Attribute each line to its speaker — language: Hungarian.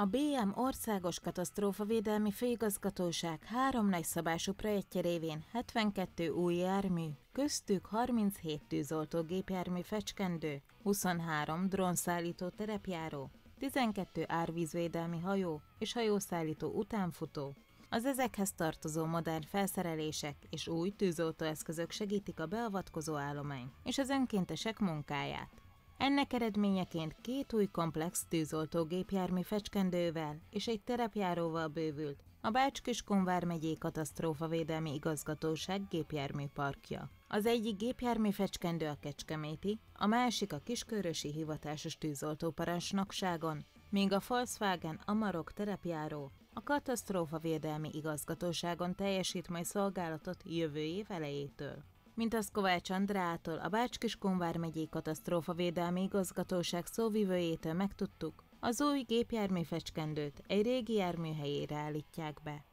Speaker 1: A BM Országos Katasztrófavédelmi Főigazgatóság három nagyszabású projektje révén 72 új jármű, köztük 37 tűzoltó gépjármű fecskendő, 23 drónszállító terepjáró, 12 árvízvédelmi hajó és hajószállító utánfutó. Az ezekhez tartozó modern felszerelések és új tűzoltóeszközök segítik a beavatkozó állomány és az önkéntesek munkáját. Ennek eredményeként két új komplex gépjármű fecskendővel és egy terepjáróval bővült a Bács-Kiskunvár megyé katasztrófavédelmi igazgatóság gépjárműparkja. Az egyik gépjármű fecskendő a Kecskeméti, a másik a Kiskörösi Hivatásos Tűzoltóparancsnokságon, míg a Volkswagen Amarok terepjáró a katasztrófavédelmi igazgatóságon teljesít majd szolgálatot jövő év elejétől mint az Kovács Andrától, a Bács-Kiskunvár megyei katasztrófa védelmi igazgatóság szóvivőjétől megtudtuk, az új gépjármű fecskendőt egy régi járműhelyére állítják be.